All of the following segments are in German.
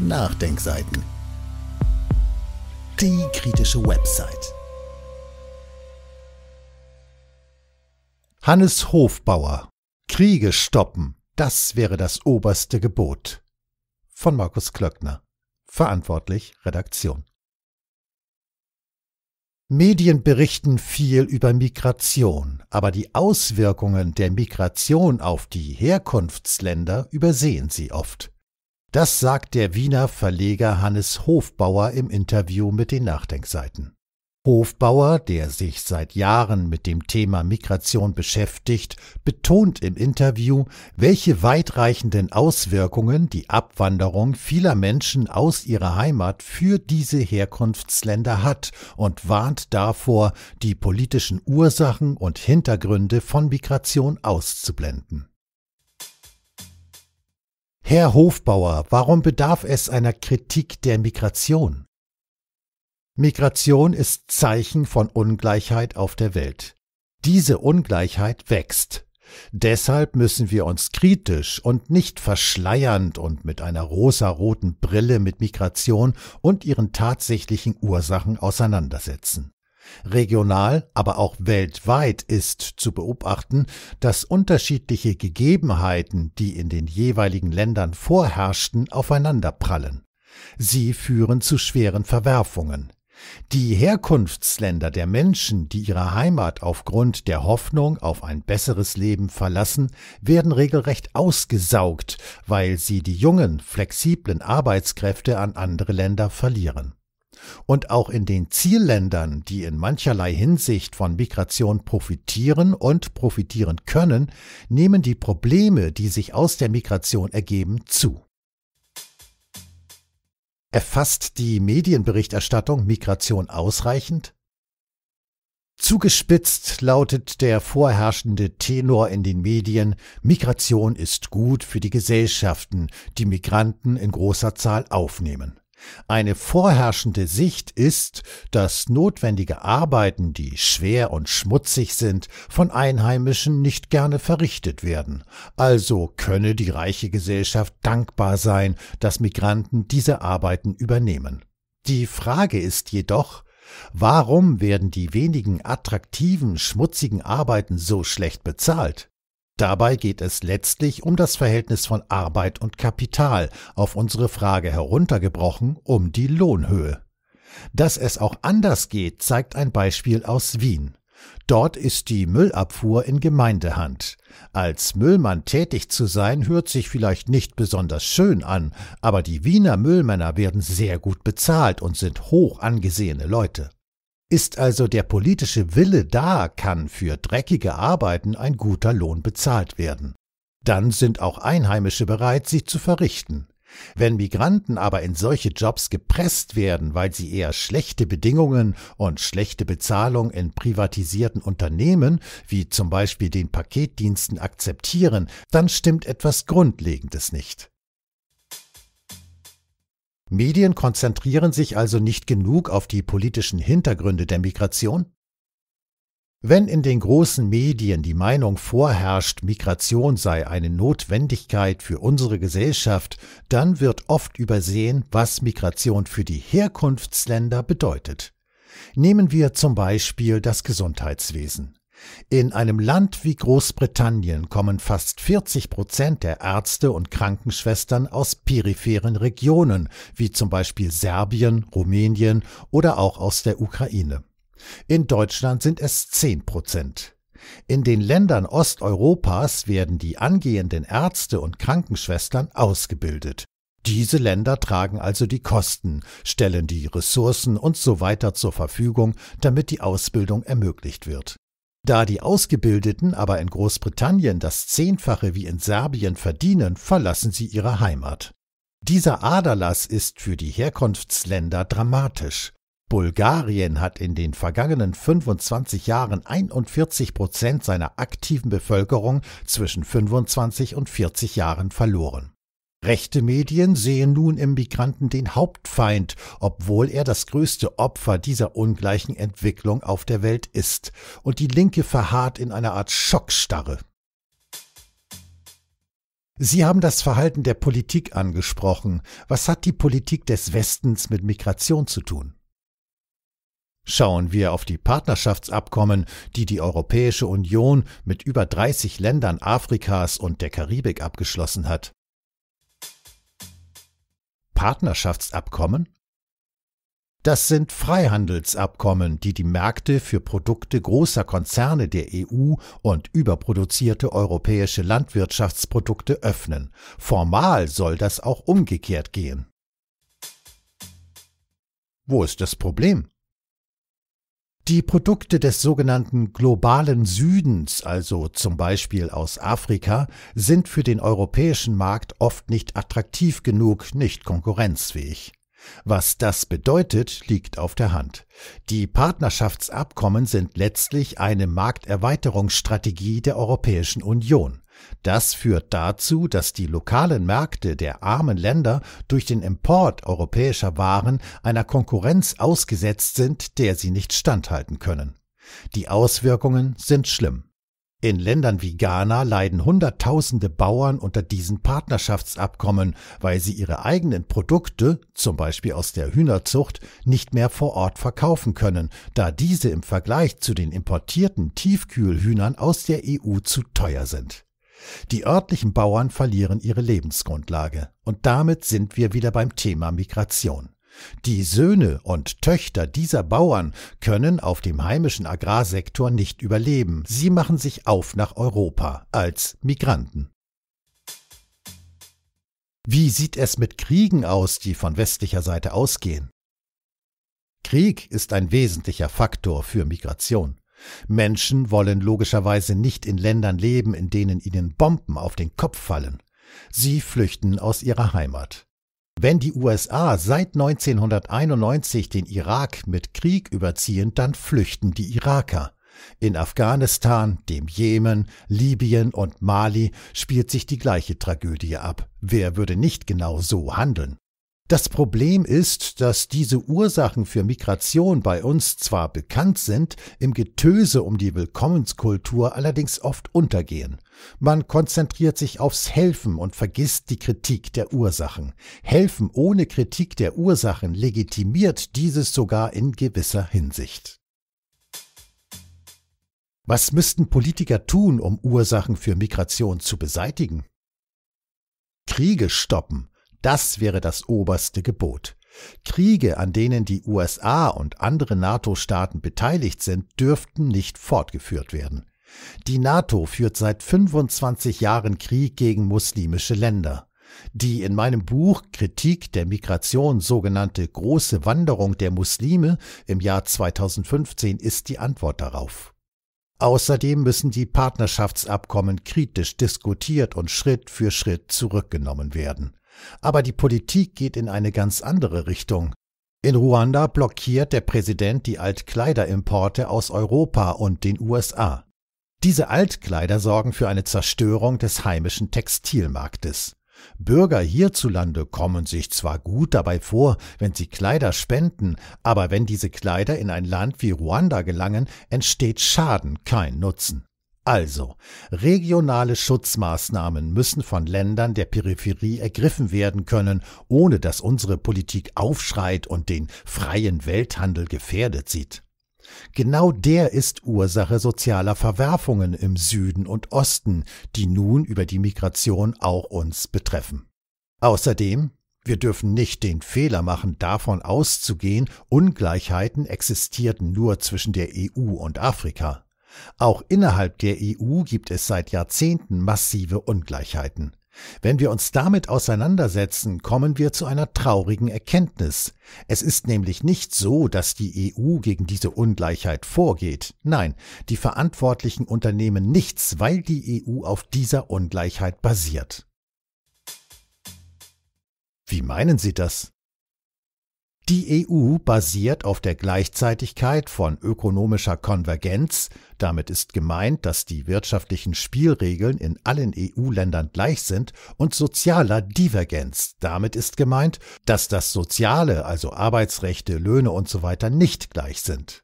Nachdenkseiten. Die kritische Website. Hannes Hofbauer. Kriege stoppen, das wäre das oberste Gebot. Von Markus Klöckner. Verantwortlich Redaktion. Medien berichten viel über Migration, aber die Auswirkungen der Migration auf die Herkunftsländer übersehen sie oft. Das sagt der Wiener Verleger Hannes Hofbauer im Interview mit den Nachdenkseiten. Hofbauer, der sich seit Jahren mit dem Thema Migration beschäftigt, betont im Interview, welche weitreichenden Auswirkungen die Abwanderung vieler Menschen aus ihrer Heimat für diese Herkunftsländer hat und warnt davor, die politischen Ursachen und Hintergründe von Migration auszublenden. Herr Hofbauer, warum bedarf es einer Kritik der Migration? Migration ist Zeichen von Ungleichheit auf der Welt. Diese Ungleichheit wächst. Deshalb müssen wir uns kritisch und nicht verschleiernd und mit einer rosaroten Brille mit Migration und ihren tatsächlichen Ursachen auseinandersetzen. Regional, aber auch weltweit ist zu beobachten, dass unterschiedliche Gegebenheiten, die in den jeweiligen Ländern vorherrschten, aufeinanderprallen. Sie führen zu schweren Verwerfungen. Die Herkunftsländer der Menschen, die ihre Heimat aufgrund der Hoffnung auf ein besseres Leben verlassen, werden regelrecht ausgesaugt, weil sie die jungen, flexiblen Arbeitskräfte an andere Länder verlieren und auch in den Zielländern, die in mancherlei Hinsicht von Migration profitieren und profitieren können, nehmen die Probleme, die sich aus der Migration ergeben, zu. Erfasst die Medienberichterstattung Migration ausreichend? Zugespitzt lautet der vorherrschende Tenor in den Medien, Migration ist gut für die Gesellschaften, die Migranten in großer Zahl aufnehmen. Eine vorherrschende Sicht ist, dass notwendige Arbeiten, die schwer und schmutzig sind, von Einheimischen nicht gerne verrichtet werden. Also könne die reiche Gesellschaft dankbar sein, dass Migranten diese Arbeiten übernehmen. Die Frage ist jedoch, warum werden die wenigen attraktiven, schmutzigen Arbeiten so schlecht bezahlt? Dabei geht es letztlich um das Verhältnis von Arbeit und Kapital, auf unsere Frage heruntergebrochen um die Lohnhöhe. Dass es auch anders geht, zeigt ein Beispiel aus Wien. Dort ist die Müllabfuhr in Gemeindehand. Als Müllmann tätig zu sein, hört sich vielleicht nicht besonders schön an, aber die Wiener Müllmänner werden sehr gut bezahlt und sind hoch angesehene Leute. Ist also der politische Wille da, kann für dreckige Arbeiten ein guter Lohn bezahlt werden. Dann sind auch Einheimische bereit, sie zu verrichten. Wenn Migranten aber in solche Jobs gepresst werden, weil sie eher schlechte Bedingungen und schlechte Bezahlung in privatisierten Unternehmen, wie zum Beispiel den Paketdiensten, akzeptieren, dann stimmt etwas Grundlegendes nicht. Medien konzentrieren sich also nicht genug auf die politischen Hintergründe der Migration? Wenn in den großen Medien die Meinung vorherrscht, Migration sei eine Notwendigkeit für unsere Gesellschaft, dann wird oft übersehen, was Migration für die Herkunftsländer bedeutet. Nehmen wir zum Beispiel das Gesundheitswesen. In einem Land wie Großbritannien kommen fast 40 Prozent der Ärzte und Krankenschwestern aus peripheren Regionen, wie zum Beispiel Serbien, Rumänien oder auch aus der Ukraine. In Deutschland sind es 10 Prozent. In den Ländern Osteuropas werden die angehenden Ärzte und Krankenschwestern ausgebildet. Diese Länder tragen also die Kosten, stellen die Ressourcen und so weiter zur Verfügung, damit die Ausbildung ermöglicht wird. Da die Ausgebildeten aber in Großbritannien das Zehnfache wie in Serbien verdienen, verlassen sie ihre Heimat. Dieser Aderlass ist für die Herkunftsländer dramatisch. Bulgarien hat in den vergangenen 25 Jahren 41 Prozent seiner aktiven Bevölkerung zwischen 25 und 40 Jahren verloren. Rechte Medien sehen nun im Migranten den Hauptfeind, obwohl er das größte Opfer dieser ungleichen Entwicklung auf der Welt ist, und die Linke verharrt in einer Art Schockstarre. Sie haben das Verhalten der Politik angesprochen. Was hat die Politik des Westens mit Migration zu tun? Schauen wir auf die Partnerschaftsabkommen, die die Europäische Union mit über 30 Ländern Afrikas und der Karibik abgeschlossen hat. Partnerschaftsabkommen? Das sind Freihandelsabkommen, die die Märkte für Produkte großer Konzerne der EU und überproduzierte europäische Landwirtschaftsprodukte öffnen. Formal soll das auch umgekehrt gehen. Wo ist das Problem? Die Produkte des sogenannten globalen Südens, also zum Beispiel aus Afrika, sind für den europäischen Markt oft nicht attraktiv genug, nicht konkurrenzfähig. Was das bedeutet, liegt auf der Hand. Die Partnerschaftsabkommen sind letztlich eine Markterweiterungsstrategie der Europäischen Union. Das führt dazu, dass die lokalen Märkte der armen Länder durch den Import europäischer Waren einer Konkurrenz ausgesetzt sind, der sie nicht standhalten können. Die Auswirkungen sind schlimm. In Ländern wie Ghana leiden Hunderttausende Bauern unter diesen Partnerschaftsabkommen, weil sie ihre eigenen Produkte, zum Beispiel aus der Hühnerzucht, nicht mehr vor Ort verkaufen können, da diese im Vergleich zu den importierten Tiefkühlhühnern aus der EU zu teuer sind. Die örtlichen Bauern verlieren ihre Lebensgrundlage. Und damit sind wir wieder beim Thema Migration. Die Söhne und Töchter dieser Bauern können auf dem heimischen Agrarsektor nicht überleben. Sie machen sich auf nach Europa als Migranten. Wie sieht es mit Kriegen aus, die von westlicher Seite ausgehen? Krieg ist ein wesentlicher Faktor für Migration. Menschen wollen logischerweise nicht in Ländern leben, in denen ihnen Bomben auf den Kopf fallen. Sie flüchten aus ihrer Heimat. Wenn die USA seit 1991 den Irak mit Krieg überziehen, dann flüchten die Iraker. In Afghanistan, dem Jemen, Libyen und Mali spielt sich die gleiche Tragödie ab. Wer würde nicht genau so handeln? Das Problem ist, dass diese Ursachen für Migration bei uns zwar bekannt sind, im Getöse um die Willkommenskultur allerdings oft untergehen. Man konzentriert sich aufs Helfen und vergisst die Kritik der Ursachen. Helfen ohne Kritik der Ursachen legitimiert dieses sogar in gewisser Hinsicht. Was müssten Politiker tun, um Ursachen für Migration zu beseitigen? Kriege stoppen, das wäre das oberste Gebot. Kriege, an denen die USA und andere NATO-Staaten beteiligt sind, dürften nicht fortgeführt werden. Die NATO führt seit 25 Jahren Krieg gegen muslimische Länder. Die in meinem Buch Kritik der Migration sogenannte große Wanderung der Muslime im Jahr 2015 ist die Antwort darauf. Außerdem müssen die Partnerschaftsabkommen kritisch diskutiert und Schritt für Schritt zurückgenommen werden. Aber die Politik geht in eine ganz andere Richtung. In Ruanda blockiert der Präsident die Altkleiderimporte aus Europa und den USA. Diese Altkleider sorgen für eine Zerstörung des heimischen Textilmarktes. Bürger hierzulande kommen sich zwar gut dabei vor, wenn sie Kleider spenden, aber wenn diese Kleider in ein Land wie Ruanda gelangen, entsteht Schaden, kein Nutzen. Also, regionale Schutzmaßnahmen müssen von Ländern der Peripherie ergriffen werden können, ohne dass unsere Politik aufschreit und den freien Welthandel gefährdet sieht. Genau der ist Ursache sozialer Verwerfungen im Süden und Osten, die nun über die Migration auch uns betreffen. Außerdem wir dürfen nicht den Fehler machen, davon auszugehen, Ungleichheiten existierten nur zwischen der EU und Afrika. Auch innerhalb der EU gibt es seit Jahrzehnten massive Ungleichheiten. Wenn wir uns damit auseinandersetzen, kommen wir zu einer traurigen Erkenntnis. Es ist nämlich nicht so, dass die EU gegen diese Ungleichheit vorgeht. Nein, die Verantwortlichen unternehmen nichts, weil die EU auf dieser Ungleichheit basiert. Wie meinen Sie das? Die EU basiert auf der Gleichzeitigkeit von ökonomischer Konvergenz, damit ist gemeint, dass die wirtschaftlichen Spielregeln in allen EU-Ländern gleich sind, und sozialer Divergenz, damit ist gemeint, dass das Soziale, also Arbeitsrechte, Löhne usw. So nicht gleich sind.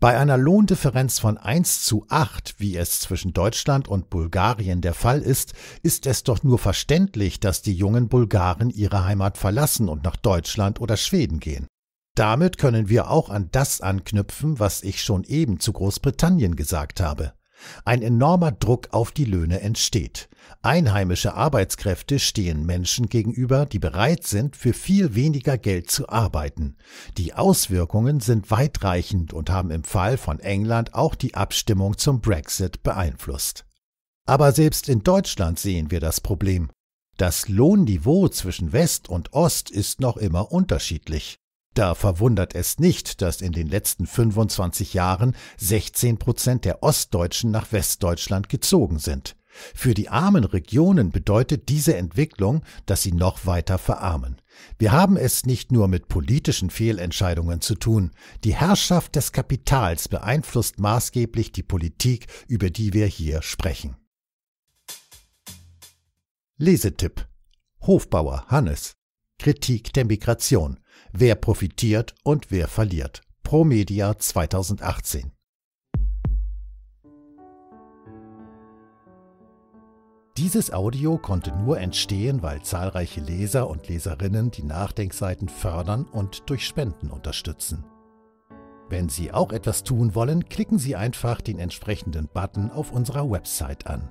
Bei einer Lohndifferenz von 1 zu 8, wie es zwischen Deutschland und Bulgarien der Fall ist, ist es doch nur verständlich, dass die jungen Bulgaren ihre Heimat verlassen und nach Deutschland oder Schweden gehen. Damit können wir auch an das anknüpfen, was ich schon eben zu Großbritannien gesagt habe. Ein enormer Druck auf die Löhne entsteht. Einheimische Arbeitskräfte stehen Menschen gegenüber, die bereit sind, für viel weniger Geld zu arbeiten. Die Auswirkungen sind weitreichend und haben im Fall von England auch die Abstimmung zum Brexit beeinflusst. Aber selbst in Deutschland sehen wir das Problem. Das Lohnniveau zwischen West und Ost ist noch immer unterschiedlich. Da verwundert es nicht, dass in den letzten 25 Jahren 16 Prozent der Ostdeutschen nach Westdeutschland gezogen sind. Für die armen Regionen bedeutet diese Entwicklung, dass sie noch weiter verarmen. Wir haben es nicht nur mit politischen Fehlentscheidungen zu tun. Die Herrschaft des Kapitals beeinflusst maßgeblich die Politik, über die wir hier sprechen. Lesetipp Hofbauer Hannes Kritik der Migration Wer profitiert und wer verliert? Promedia 2018. Dieses Audio konnte nur entstehen, weil zahlreiche Leser und Leserinnen die Nachdenkseiten fördern und durch Spenden unterstützen. Wenn Sie auch etwas tun wollen, klicken Sie einfach den entsprechenden Button auf unserer Website an.